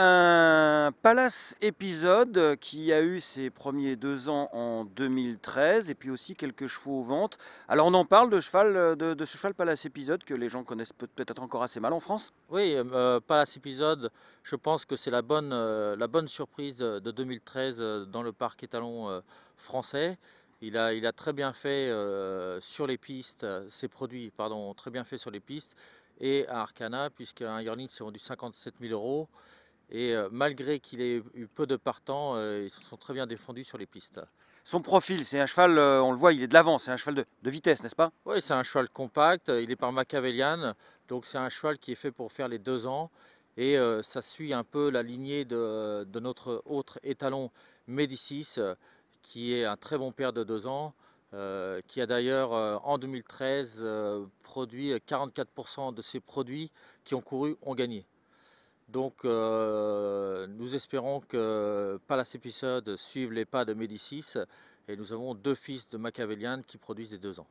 un palace épisode qui a eu ses premiers deux ans en 2013 et puis aussi quelques chevaux aux ventes. Alors on en parle de, cheval, de, ce cheval palace épisode que les gens connaissent peut-être encore assez mal en France Oui, euh, euh, palace épisode, je pense que c'est la bonne, euh, la bonne surprise de 2013 dans le parc étalon français. Il a, il a très bien fait sur les pistes, ses produits, pardon, très bien fait sur les pistes et à Arcana, puisqu'un yearling s'est vendu 57 000 euros et euh, malgré qu'il ait eu peu de partants, euh, ils se sont très bien défendus sur les pistes. Son profil, c'est un cheval, euh, on le voit, il est de l'avant, c'est un cheval de, vitesse, n'est-ce pas Oui, c'est un cheval compact, il est par Machiavellian, donc c'est un cheval qui est fait pour faire les deux ans. Et ça suit un peu la lignée de, notre autre étalon Médicis, qui est un très bon père de deux ans. qui a d'ailleurs en 2013 produit 44% de ses produits qui ont couru ont gagné. Donc euh, nous espérons que Palace Episode suive les pas de Médicis et nous avons deux fils de Machiavellian qui produisent des deux ans.